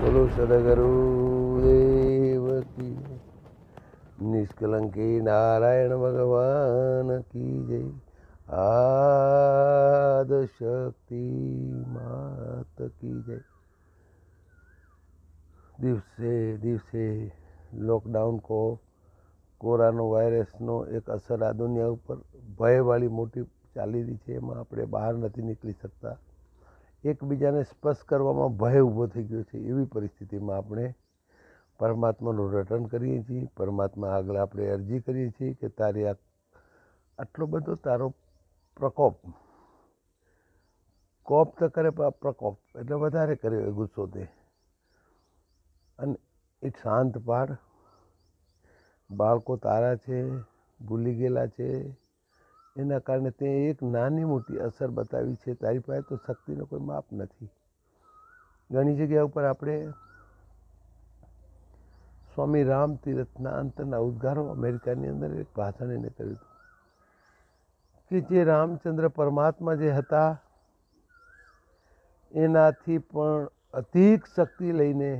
બોલો સદગરુ દેવકી નિષ્કલંકી નારાયણ ભગવાન કી જય આદ શક્તિ માત કી જય દિવસે દિવસે લોકડાઉન કો કોરોના વાયરસનો એક અસર આ દુનિયા ઉપર ભયવાળી મોટી ચાલી રહી છે એમાં આપણે બહાર નથી નીકળી શકતા એકબીજાને સ્પર્શ કરવામાં ભય ઊભો થઈ ગયો છે એવી પરિસ્થિતિમાં આપણે પરમાત્માનું રટન કરીએ છીએ પરમાત્મા આગળ આપણે અરજી કરીએ છીએ કે તારી આ આટલો બધો તારો પ્રકોપ કોપ તો કરે પણ પ્રકોપ એટલે વધારે કર્યો એ ગુસ્સો તે અને એ શાંત પાડ બાળકો તારા છે ભૂલી ગયેલા છે એના કારણે તે એક નાની મોટી અસર બતાવી છે તારી પાસે તો શક્તિનો કોઈ માપ નથી ઘણી જગ્યા ઉપર આપણે સ્વામી રામ તીર્થના અંતના ઉદ્ગારો અમેરિકાની અંદર એક ભાષણ એને કર્યું હતું કે જે રામચંદ્ર પરમાત્મા જે હતા એનાથી પણ અધિક શક્તિ લઈને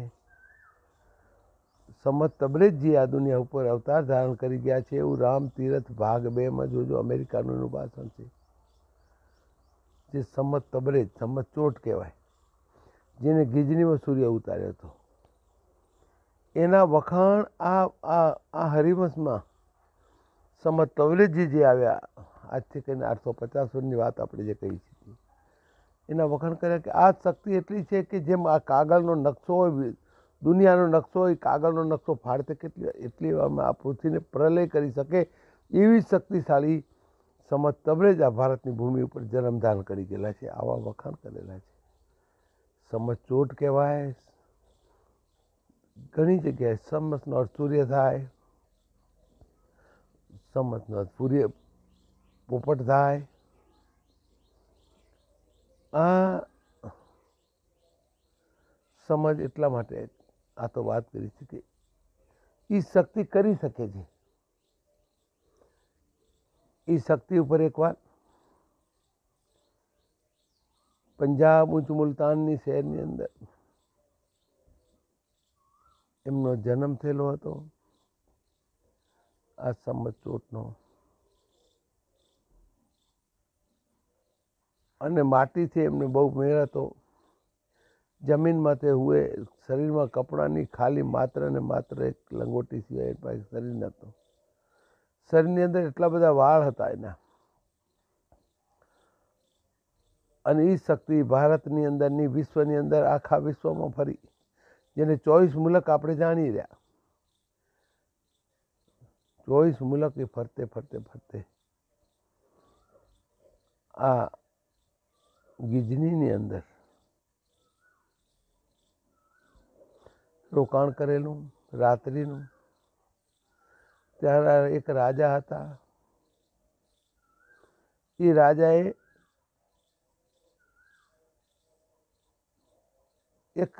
સમત તબરેજજી આ દુનિયા ઉપર અવતાર ધારણ કરી ગયા છે એવું રામ તીર્થ ભાગ બેમાં જોજો અમેરિકાનું નિર્વાસન છે જે સમત તબરેજ સમત ચોટ કહેવાય જેને ગીજનીમાં સૂર્ય ઉતાર્યો હતો એના વખાણ આ આ આ હરિવંશમાં સમત તવરેજી જે આવ્યા આજથી કરીને આઠસો પચાસ વર્ષની વાત આપણે જે કહી છીએ એના વખાણ કર્યા કે આ શક્તિ એટલી છે કે જેમ આ કાગળનો નકશો હોય દુનિયાનો નકશો એ કાગળનો નકશો ફાડતે કેટલી એટલી આ પૃથ્વીને પ્રલય કરી શકે એવી શક્તિશાળી સમજ તબરે જ આ ભારતની ભૂમિ ઉપર જન્મદાન કરી ગયેલા છે આવા વખાણ કરેલા છે સમજ ચોટ કહેવાય ઘણી જગ્યાએ સમજનો અર્થ સૂર્ય થાય સમજનો અર્થ સૂર્ય પોપટ થાય આ સમજ એટલા માટે આ તો વાત કરી છે કે એ શક્તિ કરી શકે છે એ શક્તિ ઉપર એકવાર પંજાબ ઉચ્ચ મુલતાનની શહેરની અંદર એમનો જન્મ થયેલો હતો આ ચોટનો અને માટીથી એમને બહુ મેળ હતો જમીનમાં તે હુએ શરીરમાં કપડાની ખાલી માત્ર ને માત્ર એક લંગોટી સિવાય એની પાસે શરીર નહોતું શરીરની અંદર એટલા બધા વાળ હતા એના અને એ શક્તિ ભારતની અંદરની વિશ્વની અંદર આખા વિશ્વમાં ફરી જેને ચોવીસ મુલક આપણે જાણી રહ્યા ચોવીસ મુલક એ ફરતે ફરતે ફરતે આ ગીજનીની અંદર રોકાણ કરેલું રાત્રિનું ત્યારે એક રાજા હતા એ રાજાએ એક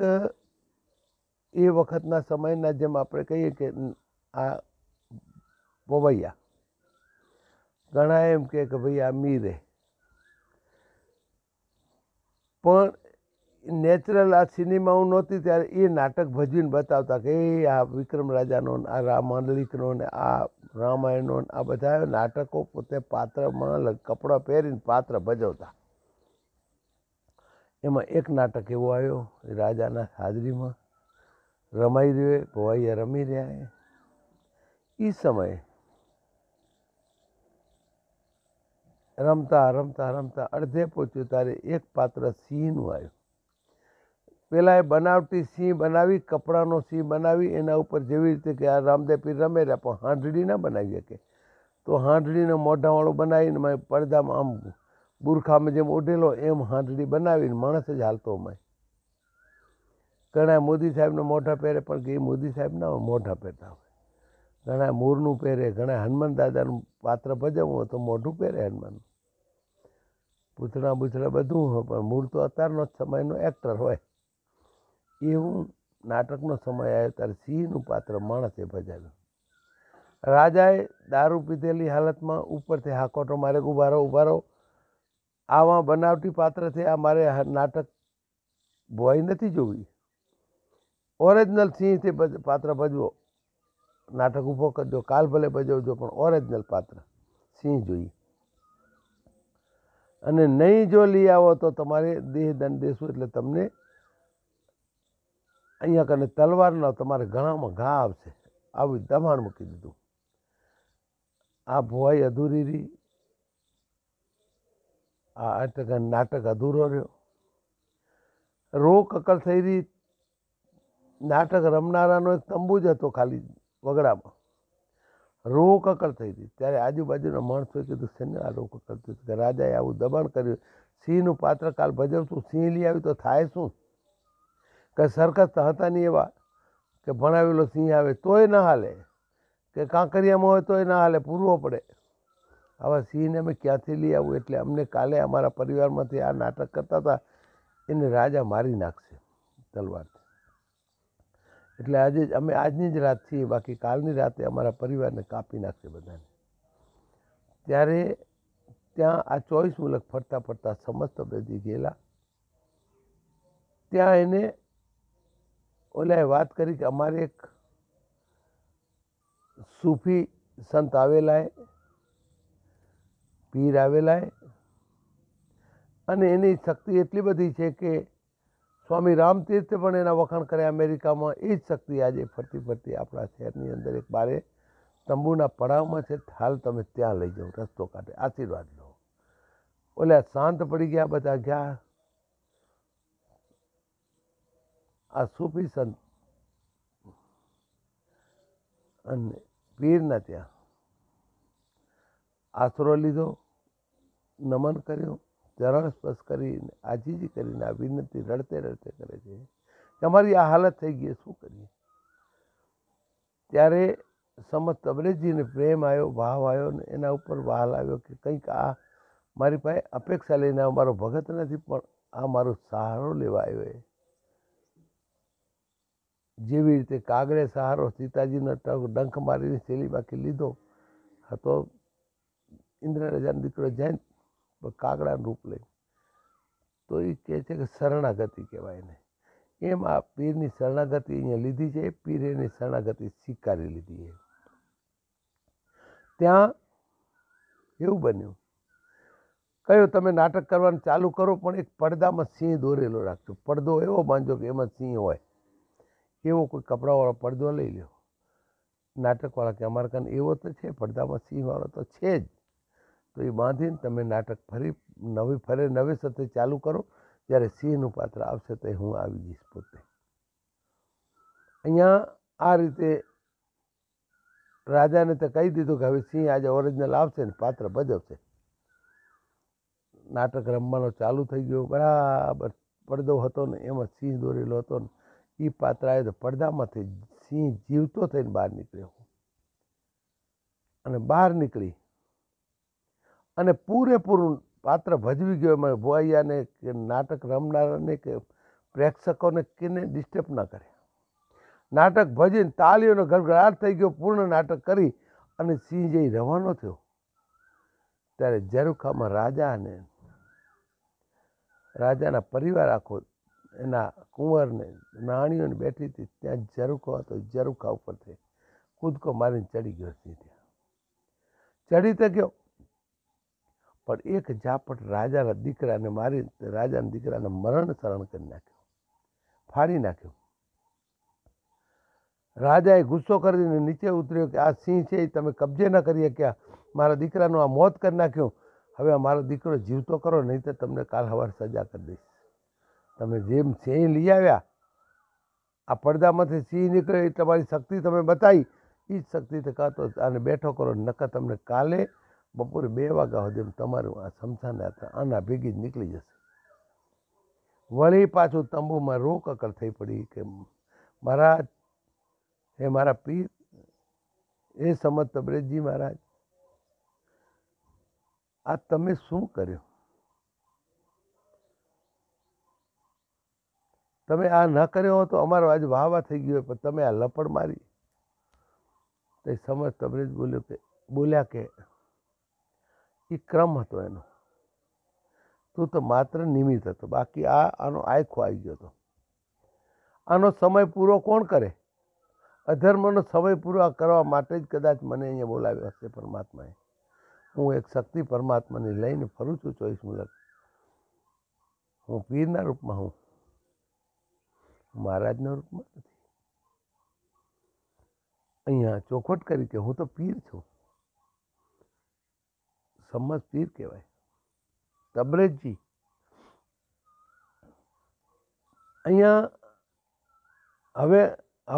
એ વખતના સમયના જેમ આપણે કહીએ કે આ પવૈયા ઘણા એમ કે ભાઈ આ મીરે પણ નેચરલ આ સિનેમાઓ નહોતી ત્યારે એ નાટક ભજવીને બતાવતા કે એ આ વિક્રમ રાજાનો આ રામાંડલિકનો ને આ રામાયણનો આ બધા નાટકો પોતે પાત્રમાં કપડાં પહેરીને પાત્ર ભજવતા એમાં એક નાટક એવો આવ્યો રાજાના હાજરીમાં રમાઈ રહ્યો ભવાઈએ રમી રહ્યા એ સમયે રમતા રમતા રમતા અડધે પહોંચ્યું ત્યારે એક પાત્ર સિંહનું આવ્યું પહેલાં એ બનાવટી સિંહ બનાવી કપડાનો સિંહ બનાવી એના ઉપર જેવી રીતે કે આ રામદેવ પીર રમે રહ્યા પણ હાંડળી ના બનાવી શકે તો હાંડળીને મોઢાવાળો બનાવીને મેં પડદામાં આમ બુરખામાં જેમ ઓઢેલો એમ હાંડળી બનાવીને માણસ જ હાલતો મેં ઘણા મોદી સાહેબને મોઢા પહેરે પણ કે એ મોદી સાહેબ ના હોય મોઢા પહેરતા હોય ઘણા મોરનું પહેરે ઘણા હનુમાન દાદાનું પાત્ર ભજવવું હોય તો મોઢું પહેરે હનુમાન પૂતળા બૂતળા બધું હોય પણ મૂળ તો અત્યારનો જ સમયનો એક્ટર હોય એવું નાટકનો સમય આવ્યો ત્યારે સિંહનું પાત્ર માણસે ભજાવ્યું રાજાએ દારૂ પીધેલી હાલતમાં ઉપરથી હાકોટો મારે ઉભારો ઉભારો આવા બનાવટી પાત્ર છે આ મારે નાટક ભોય નથી જોવી ઓરિજિનલ સિંહથી પાત્ર ભજવો નાટક ઊભો કરજો કાલ ભલે ભજવજો પણ ઓરિજિનલ પાત્ર સિંહ જોઈએ અને નહીં જો લઈ આવો તો તમારે દેહ દંડ દેશું એટલે તમને અહીંયા કને તલવારના તમારે ઘણામાં ઘા આવશે આવી દબાણ મૂકી દીધું આ ભોવાઈ અધૂરી રહી આ અટક નાટક અધૂરો રહ્યો રો કકલ થઈ રહી નાટક રમનારાનો એક તંબુ જ હતો ખાલી વગડામાં રો કકળ થઈ રહી ત્યારે આજુબાજુના માણસોએ કીધું સિંહને આ રો થયું કે રાજાએ આવું દબાણ કર્યું સિંહનું પાત્ર કાલ ભજવતું સિંહ લઈ આવ્યું તો થાય શું કે સરકસ હતા નહીં એવા કે ભણાવેલો સિંહ આવે તોય ના હાલે કે કાંકરિયામાં હોય તોય ના હાલે પૂરવો પડે આવા સિંહને અમે ક્યાંથી લઈ આવું એટલે અમને કાલે અમારા પરિવારમાંથી આ નાટક કરતા હતા એને રાજા મારી નાખશે તલવારથી એટલે આજે જ અમે આજની જ રાત છીએ બાકી કાલની રાતે અમારા પરિવારને કાપી નાખશે બધાને ત્યારે ત્યાં આ ચોવીસ મુલક ફરતા ફરતા સમસ્ત બધી ગયેલા ત્યાં એને ઓલાએ વાત કરી કે અમારે એક સૂફી સંત આવેલા પીર આવેલા અને એની શક્તિ એટલી બધી છે કે સ્વામી રામતીર્થે પણ એના વખાણ કર્યા અમેરિકામાં એ જ શક્તિ આજે ફરતી ફરતી આપણા શહેરની અંદર એક બારે તંબુના પડાવમાં છે હાલ તમે ત્યાં લઈ જાઓ રસ્તો કાઢે આશીર્વાદ લો ઓલા શાંત પડી ગયા બધા ગયા આ સૂફી સંત અને પીરના ત્યાં આશરો લીધો નમન કર્યું ચરણ સ્પર્શ કરીને આજીજી કરીને આ વિનંતી રડતે રડતે કરે છે કે અમારી આ હાલત થઈ ગઈ શું કરીએ ત્યારે સમજ તબરેજીને પ્રેમ આવ્યો ભાવ આવ્યો ને એના ઉપર વહાલ આવ્યો કે કંઈક આ મારી પાસે અપેક્ષા લઈને અમારો ભગત નથી પણ આ મારો સહારો લેવા આવ્યો એ જેવી રીતે કાગડે સહારો સીતાજીનો ટંક ડંખ મારીને શેલી બાકી લીધો હતો ઇન્દ્રરાજાનો દીકરો જૈન કાગડાનું રૂપ લઈ તો એ કહે છે કે શરણાગતિ કહેવાય એને એમ આ પીરની શરણાગતિ અહીંયા લીધી છે પીર એની શરણાગતિ સ્વીકારી લીધી છે ત્યાં એવું બન્યું કયો તમે નાટક કરવાનું ચાલુ કરો પણ એક પડદામાં સિંહ દોરેલો રાખજો પડદો એવો બાંધો કે એમાં સિંહ હોય એવો કોઈ કપડાવાળો પડદો લઈ લ્યો નાટકવાળા કે અમારા કાન એવો તો છે પડદામાં સિંહવાળો તો છે જ તો એ બાંધીને તમે નાટક ફરી નવી ફરે નવે સાથે ચાલુ કરો જ્યારે સિંહનું પાત્ર આવશે તે હું આવી જઈશ પોતે અહીંયા આ રીતે રાજાને તો કહી દીધું કે હવે સિંહ આજે ઓરિજિનલ આવશે ને પાત્ર ભજવશે નાટક રમવાનો ચાલુ થઈ ગયો બરાબર પડદો હતો ને એમાં સિંહ દોરેલો હતો ને એ પાત્ર આવ્યો તો પડદામાંથી સિંહ જીવતો થઈને બહાર નીકળ્યો અને બહાર નીકળી અને પૂરેપૂરું પાત્ર ભજવી ગયો એમાં ભુવાઈયાને કે નાટક રમનારાને કે પ્રેક્ષકોને કેને ડિસ્ટર્બ ના કરે નાટક ભજીને તાલીઓનો ગડગડાટ થઈ ગયો પૂર્ણ નાટક કરી અને સિંહ જે રવાનો થયો ત્યારે ઝરૂખામાં રાજા અને રાજાના પરિવાર આખો એના કુંવરને નાણીઓને બેઠી હતી ત્યાં ઝરૂખો હતો ઝરુખા ઉપર થઈ કૂદકો મારીને ચડી ગયો સિંહ ત્યાં ચડી તો ગયો પણ એક ઝાપટ રાજાના દીકરાને મારી રાજાના દીકરાને મરણ શરણ કરી નાખ્યો ફાડી નાખ્યો રાજાએ ગુસ્સો કરીને નીચે ઉતર્યો કે આ સિંહ છે એ તમે કબજે ન કરીએ ક્યાં મારા દીકરાનું આ મોત કરી નાખ્યું હવે મારો દીકરો જીવતો કરો નહીં તો તમને કાલ સવાર સજા કરી દઈશ તમે જેમ સિંહ લઈ આવ્યા આ પડદામાંથી સિંહ નીકળે એ તમારી શક્તિ તમે બતાવી એ જ શક્તિ તો આને બેઠો કરો નકર તમને કાલે બપોરે બે વાગ્યા સુધી તમારું આ શમશાન યાત્રા આના ભેગી જ નીકળી જશે વળી પાછું તંબુમાં રોક રોકકર થઈ પડી કે મહારાજ એ મારા પીર એ સમજ તબરેજજી મહારાજ આ તમે શું કર્યું તમે આ ન કર્યો તો અમારો આજ વાહ વાહ થઈ ગયો પણ તમે આ લપડ મારી તે સમજ તમને જ બોલ્યો કે બોલ્યા કે એ ક્રમ હતો એનો તું તો માત્ર નિમિત્ત હતો બાકી આ આનો આયખો આવી ગયો હતો આનો સમય પૂરો કોણ કરે અધર્મનો સમય પૂરો કરવા માટે જ કદાચ મને અહીંયા બોલાવ્યો હશે પરમાત્માએ હું એક શક્તિ પરમાત્માને લઈને ફરું છું ચોવીસ મુલક હું પીરના રૂપમાં હું મહારાજના રૂપમાં નથી અહીંયા ચોખવટ કરી કે હું તો પીર છું સમજ પીર કહેવાય તબરેજજી અહીંયા હવે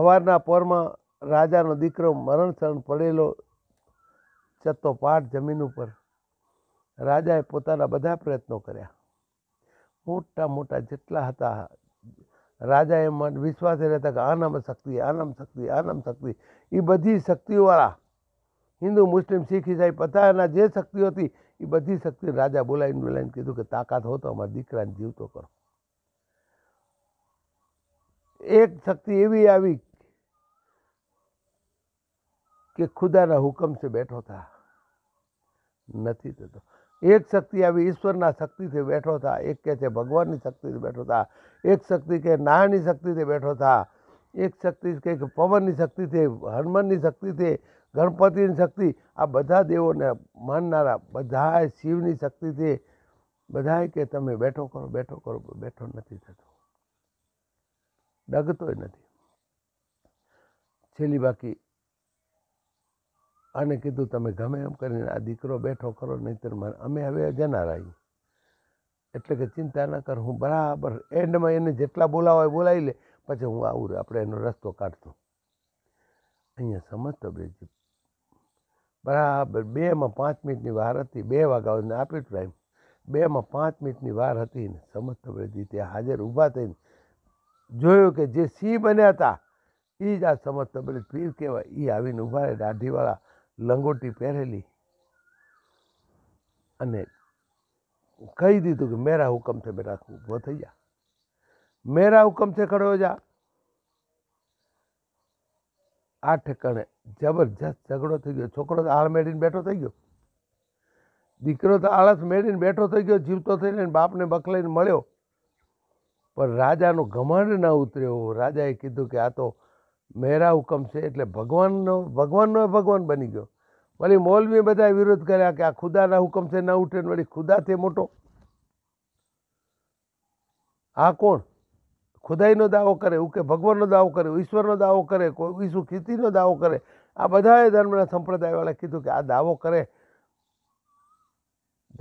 હવારના પોરમાં રાજાનો દીકરો મરણ શરણ પડેલો ચત્તો પાઠ જમીન ઉપર રાજાએ પોતાના બધા પ્રયત્નો કર્યા મોટા મોટા જેટલા હતા રાજા એમ મન વિશ્વાસે રહેતા કે આનામ શક્તિ આનામ શક્તિ આનામ શક્તિ એ બધી શક્તિઓવાળા હિન્દુ મુસ્લિમ શીખ ઈસાઈ પથાના જે શક્તિઓ હતી એ બધી શક્તિ રાજા બોલાવીને બોલાવીને કીધું કે તાકાત હો તો અમારા દીકરાને જીવતો કરો એક શક્તિ એવી આવી કે ખુદાના હુકમ છે બેઠો થતા નથી થતો એક શક્તિ આવી ઈશ્વરના શક્તિથી બેઠો થા એક કહે છે ભગવાનની શક્તિથી બેઠો થા એક શક્તિ કે નાણાંની શક્તિથી બેઠો થા એક શક્તિ કે પવનની શક્તિથી હનુમાનની શક્તિથી ગણપતિની શક્તિ આ બધા દેવોને માનનારા બધાએ શિવની શક્તિથી બધાએ કે તમે બેઠો કરો બેઠો કરો બેઠો નથી થતો ડગતોય નથી છેલ્લી બાકી અને કીધું તમે ગમે એમ કરીને આ દીકરો બેઠો કરો નહીંતર મારે અમે હવે જનાર આવી એટલે કે ચિંતા ના કર હું બરાબર એન્ડમાં એને જેટલા બોલાવા હોય બોલાવી લે પછી હું આવું આપણે એનો રસ્તો કાઢતો અહીંયા સમજતો બેજી બરાબર બેમાં પાંચ મિનિટની વાર હતી બે વાગ્યાને આપ્યું ટાઈમ બેમાં પાંચ મિનિટની વાર હતી ને સમજતો બેજી ત્યાં હાજર ઊભા થઈને જોયું કે જે સિંહ બન્યા હતા એ જ આ સમજતો બેજ પીર કહેવાય એ આવીને ઊભા રહે દાઢીવાળા લંગોટી પહેરેલી અને કહી દીધું કે મેરા હુકમ છે બેટા તું ઊભો થઈ જા મેરા હુકમ છે ખડો જા આ ઠેકાણે જબરજસ્ત ઝઘડો થઈ ગયો છોકરો તો આળ મેળીને બેઠો થઈ ગયો દીકરો તો આળસ મેળીને બેઠો થઈ ગયો જીવતો થઈને બાપને બકલાઈને મળ્યો પણ રાજાનો ઘમંડ ના ઉતર્યો રાજાએ કીધું કે આ તો મેરા હુકમ છે એટલે ભગવાનનો ભગવાનનો ભગવાન બની ગયો વળી મૌલવીએ બધા વિરોધ કર્યા કે આ ખુદાના હુકમ છે ના ઉઠે વળી ખુદા તે મોટો આ કોણ ખુદાઈનો દાવો કરે એવું કે ભગવાનનો દાવો કરે ઈશ્વરનો દાવો કરે કોઈ ઈસુ ખીતીનો દાવો કરે આ બધાએ ધર્મના સંપ્રદાયવાળા કીધું કે આ દાવો કરે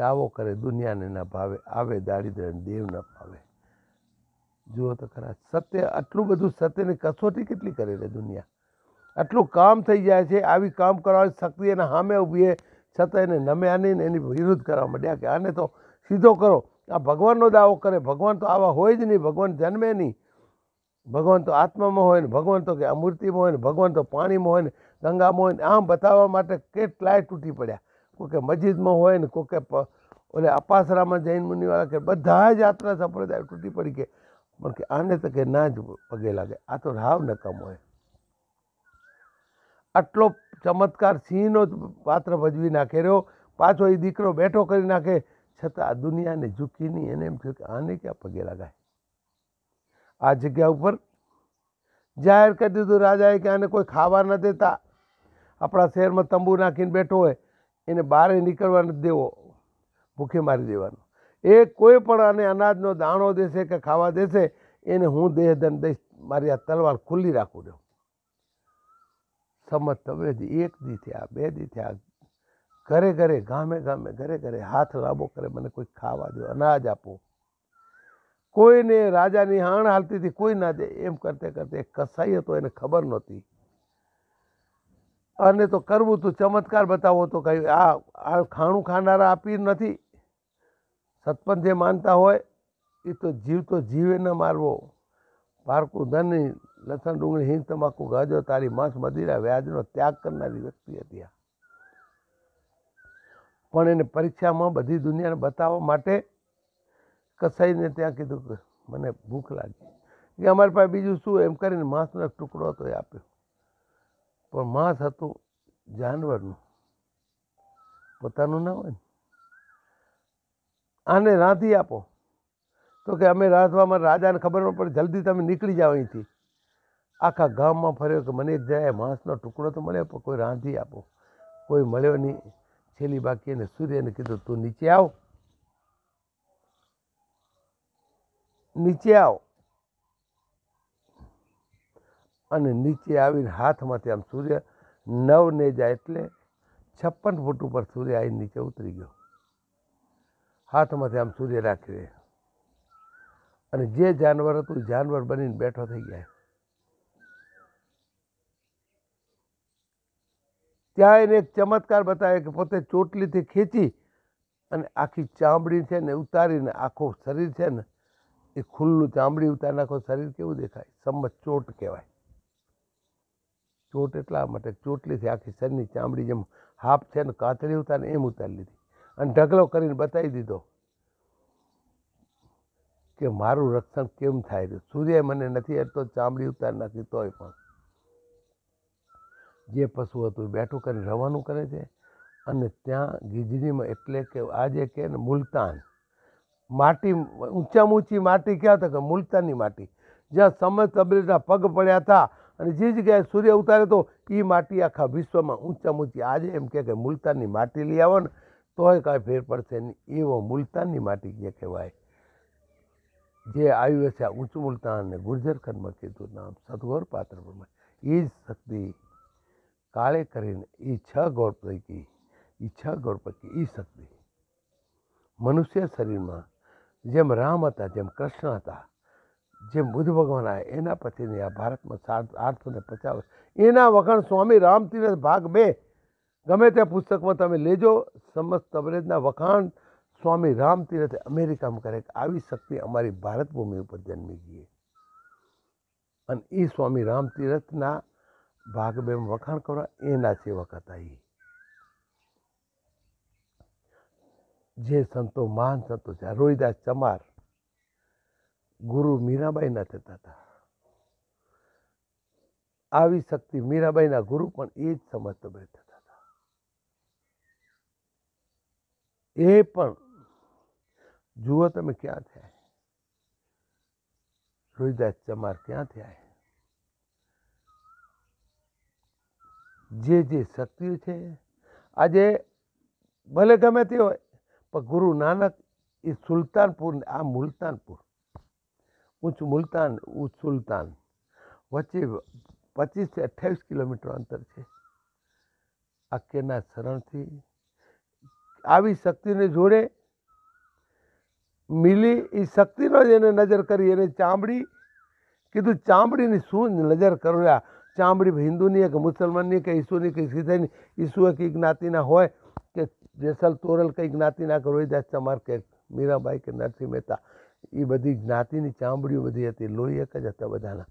દાવો કરે દુનિયાને ના ભાવે આવે દારિદ્ર્ય દેવ ના ભાવે જુઓ તો ખરા સત્ય આટલું બધું સત્યની કસોટી કેટલી કરે છે દુનિયા આટલું કામ થઈ જાય છે આવી કામ કરવાની શક્તિ એને સામે ઊભી છતાં એને નમ્યા નહીં એની વિરુદ્ધ કરવા માંડ્યા કે આને તો સીધો કરો આ ભગવાનનો દાવો કરે ભગવાન તો આવા હોય જ નહીં ભગવાન જન્મે નહીં ભગવાન તો આત્મામાં હોય ને ભગવાન તો કે અમૂર્તિમાં હોય ને ભગવાન તો પાણીમાં હોય ને ગંગામાં હોય ને આમ બતાવવા માટે કેટલાય તૂટી પડ્યા કોઈ કે મસ્જિદમાં હોય ને કોઈ કે ઓલે અપાસરામાં જૈન મુનિવાળા કે બધા જ યાત્રા સંપ્રદાય તૂટી પડી કે પણ કે આને તો કે ના જ પગે લાગે આ તો રાવ નકામો હોય આટલો ચમત્કાર સિંહનો જ પાત્ર ભજવી નાખે રહ્યો પાછો એ દીકરો બેઠો કરી નાખે છતાં આ દુનિયાને ઝૂકી નહીં એને એમ થયું કે આને ક્યાં પગે લગાય આ જગ્યા ઉપર જાહેર કરી દીધું રાજાએ કે આને કોઈ ખાવા ન દેતા આપણા શહેરમાં તંબુ નાખીને બેઠો હોય એને બહાર નીકળવા ન દેવો ભૂખે મારી દેવાનો એ કોઈ પણ આને અનાજનો દાણો દેશે કે ખાવા દેશે એને હું દેહદન દઈશ મારી આ તલવાર ખુલ્લી રાખું છું સમજ તમે એક દી થયા બે દી થયા ઘરે ઘરે ગામે ગામે ઘરે ઘરે હાથ લાંબો કરે મને કોઈ ખાવા દો અનાજ આપો કોઈને રાજાની હાણ હાલતી હતી કોઈ ના દે એમ કરતે કરતે કસાઈ હતો એને ખબર નહોતી અને તો કરવું તો ચમત્કાર બતાવો તો કહ્યું આ ખાણું ખાનારા આપી નથી સતપંથ જે માનતા હોય એ તો જીવ તો જીવે ન મારવો પારકું ધનની લસણ ડુંગળી હિંગ તમાકુ ગાજો તારી માંસ મદિરા વ્યાજનો ત્યાગ કરનારી વ્યક્તિ હતી આ પણ એને પરીક્ષામાં બધી દુનિયાને બતાવવા માટે કસાઈને ત્યાં કીધું કે મને ભૂખ લાગી કે અમારી પાસે બીજું શું એમ કરીને માંસનો એક ટુકડો હતો એ આપ્યો પણ માંસ હતું જાનવરનું પોતાનું ના હોય ને આને રાંધી આપો તો કે અમે રાંધવામાં રાજાને ખબર ન પડે જલ્દી તમે નીકળી જાઓ અહીંથી આખા ગામમાં ફર્યો કે મને જાય માંસનો ટુકડો તો મળ્યો પણ કોઈ રાંધી આપો કોઈ મળ્યો નહીં છેલ્લી બાકી એને સૂર્યને કીધું તું નીચે આવ નીચે આવ અને નીચે આવીને હાથમાંથી આમ સૂર્ય નવ ને જાય એટલે છપ્પન ફૂટ ઉપર સૂર્ય આવીને નીચે ઉતરી ગયો હાથમાંથી આમ સૂર્ય રાખી દે અને જે જાનવર હતું જાનવર બનીને બેઠો થઈ જાય ત્યાં એને એક ચમત્કાર બતાવે કે પોતે ચોટલીથી ખેંચી અને આખી ચામડી છે ને ઉતારીને આખો શરીર છે ને એ ખુલ્લું ચામડી ઉતારીને આખો શરીર કેવું દેખાય સમજ ચોટ કહેવાય ચોટ એટલા માટે ચોટલીથી આખી શરીરની ચામડી જેમ હાફ છે ને કાતળી ઉતારીને એમ ઉતારી લીધી અને ઢગલો કરીને બતાવી દીધો કે મારું રક્ષણ કેમ થાય છે સૂર્ય મને નથી તો ચામડી ઉતાર નથી તોય પણ જે પશુ હતું બેઠું કરીને રવાનું કરે છે અને ત્યાં ગીજરીમાં એટલે કે આજે કે ને મુલતાન માટી ઊંચામાં ઊંચી માટી ક્યાં હતા કે મુલતાનની માટી જ્યાં સમય તબરેજના પગ પડ્યા હતા અને જે જગ્યાએ સૂર્ય ઉતારે હતો એ માટી આખા વિશ્વમાં ઊંચામાં ઊંચી આજે એમ કે મુલતાનની માટી લઈ આવો ને તોય કાંઈ ફેર પડશે નહીં એવો મુલતાનની માટી જે કહેવાય જે આવ્યું છે ઉચ્ચ મુલતાન અને ગુર્જરખંડમાં કીધું નામ સદગોર પાત્ર પ્રમાણે એ જ શક્તિ કાળે કરીને એ છ ગોળ પૈકી એ છ ગોળ પૈકી એ શક્તિ મનુષ્ય શરીરમાં જેમ રામ હતા જેમ કૃષ્ણ હતા જેમ બુદ્ધ ભગવાન આવ્યા એના પછીની આ ભારતમાં આઠસો ને પચાસ એના વખાણ સ્વામી રામતીર્થ ભાગ બે ગમે તે પુસ્તકમાં તમે લેજો સમસ્ત તબરેજના વખાણ સ્વામી રામ અમેરિકામાં કરે કે આવી શક્તિ અમારી ભારત ભૂમિ ઉપર જન્મી ગઈ અને એ સ્વામી રામતીરથના ભાગ બે વખાણ કરો એના સેવક હતા એ જે સંતો મહાન સંતો છે રોહિદાસ ચમાર ગુરુ મીરાબાઈના થતા હતા આવી શક્તિ મીરાબાઈના ગુરુ પણ એ જ સમજતો બેઠા એ પણ જુઓ તમે ક્યાં થયા રોહિદાસ ચમાર ક્યાં થયા જે જે શક્તિઓ છે આજે ભલે ગમે તે હોય પણ ગુરુ નાનક એ સુલતાનપુર આ મુલતાનપુર ઊંચ મુલતાન ઊંચ સુલતાન વચ્ચે પચીસથી અઠ્યાવીસ કિલોમીટર અંતર છે આ કેના શરણથી આવી શક્તિને જોડે મિલી એ શક્તિનો જ એને નજર કરી એને ચામડી કીધું ચામડીની શું નજર કર્યા ચામડી હિન્દુની કે મુસલમાનની કે ઈસુની કે સીધાની ઈસુ કે જ્ઞાતિના હોય કે જેસલ તોરલ કઈ જ્ઞાતિના કે રોહિદાસ ચમાર કે મીરાબાઈ કે નરસિંહ મહેતા એ બધી જ્ઞાતિની ચામડીઓ બધી હતી લોહી એક જ હતા બધાના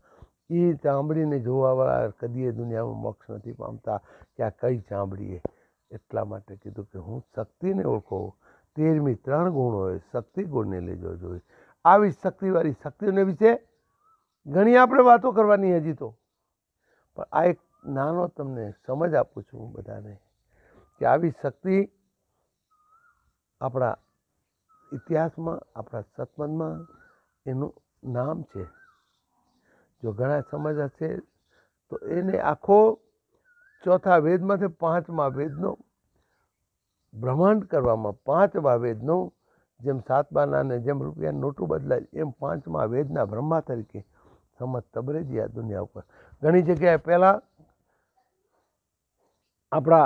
એ ચામડીને જોવાવાળા કદીએ દુનિયામાં મોક્ષ નથી પામતા કે આ કઈ ચામડી ચામડીએ એટલા માટે કીધું કે હું શક્તિને ઓળખો તેરમી ત્રણ ગુણો હોય શક્તિ ગુણને લેજો જોઈએ આવી શક્તિવાળી શક્તિઓને વિશે ઘણી આપણે વાતો કરવાની હજી તો પણ આ એક નાનો તમને સમજ આપું છું હું બધાને કે આવી શક્તિ આપણા ઇતિહાસમાં આપણા સતમનમાં એનું નામ છે જો ઘણા સમજ હશે તો એને આખો ચોથા વેદમાંથી પાંચમા વેદનો બ્રહ્માંડ કરવામાં પાંચમા વેદનો જેમ સાતમાના જેમ રૂપિયા નોટું બદલાય એમ પાંચમા વેદના બ્રહ્મા તરીકે સમજ તબરેજી આ દુનિયા ઉપર ઘણી જગ્યાએ પહેલાં આપણા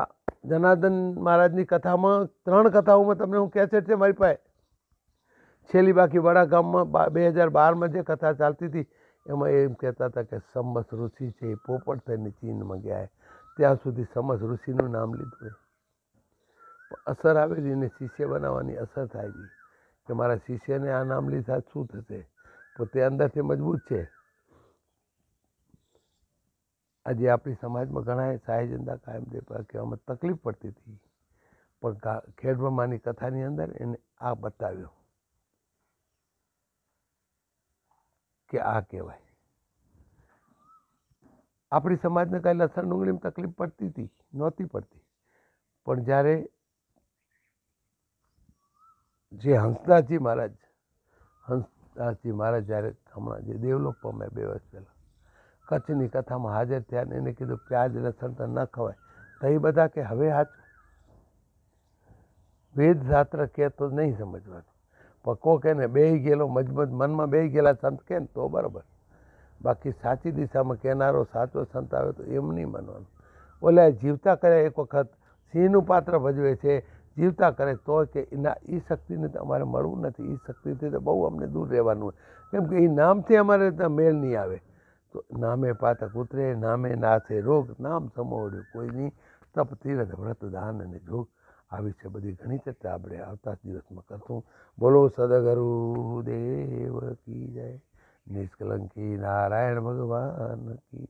જનાર્દન મહારાજની કથામાં ત્રણ કથાઓમાં તમને હું કેસેટ છે મારી પાસે છેલ્લી બાકી વડા ગામમાં બે હજાર બારમાં જે કથા ચાલતી હતી એમાં એમ કહેતા હતા કે સંબસ ઋષિ છે એ પોપટ થઈને ચીનમાં ગયા ત્યાં સુધી સમજ ઋષિનું નામ લીધું અસર આવેલી ને શિષ્ય બનાવવાની અસર થાય કે મારા શિષ્યને આ નામ લીધા શું થશે પોતે અંદરથી મજબૂત છે આજે આપણી સમાજમાં ઘણા સાહેજંદા કાયમ કહેવામાં તકલીફ પડતી હતી પણ ખેડબ્રહ્માની કથાની અંદર એને આ બતાવ્યું કે આ કહેવાય આપણી સમાજને કાંઈ લસણ ડુંગળીમાં તકલીફ પડતી હતી નહોતી પડતી પણ જ્યારે જે હંસદાસજી મહારાજ હંસદાસજી મહારાજ જ્યારે હમણાં જે દેવલોક પામ્યા બે વર્ષ પહેલાં કચ્છની કથામાં હાજર થયા ને એને કીધું પ્યાજ લસણ તો ન ખવાય તો એ બધા કે હવે હાચ વેદ કે તો નહીં સમજવાનું પક્કો કે ને બે ગયેલો મજબૂત મનમાં બે ગયેલા સંત કે ને તો બરાબર બાકી સાચી દિશામાં કહેનારો સાચો સંત આવે તો એમ નહીં માનવાનું ઓલા જીવતા કરે એક વખત સિંહનું પાત્ર ભજવે છે જીવતા કરે તો કે ના એ શક્તિને તો અમારે મળવું નથી એ શક્તિથી તો બહુ અમને દૂર રહેવાનું કેમ કે એ નામથી અમારે ત્યાં મેળ નહીં આવે તો નામે પાતક ઉતરે નામે નાથે રોગ નામ સમોડ્યું કોઈની તપ તીરથ વ્રત દાન અને જોગ આવી છે બધી ઘણી ચર્ચા આપણે આવતા દિવસમાં કરશું બોલો સદગરુ દેવ કી જાય નિષ્કલંકી નારાયણ ભગવાન કી